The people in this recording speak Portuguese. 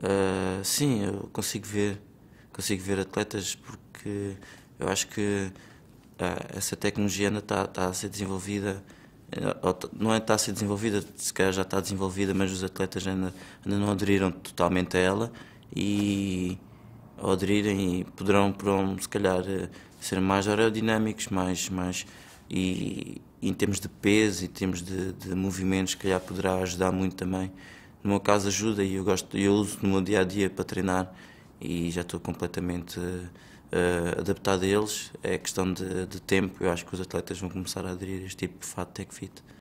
Uh, sim, eu consigo ver, consigo ver atletas porque eu acho que uh, essa tecnologia ainda está, tá a ser desenvolvida, ah, não é está a ser desenvolvida, se calhar já está desenvolvida, mas os atletas ainda, ainda não aderiram totalmente a ela e ao aderirem poderão, poderão se calhar ser mais aerodinâmicos, mais, mais e em termos de peso e em termos de, de movimentos, se calhar poderá ajudar muito também no meu caso ajuda e eu gosto, eu uso no meu dia a dia para treinar e já estou completamente uh, adaptado a eles. É questão de, de, tempo, eu acho que os atletas vão começar a aderir a este tipo de fato tech fit.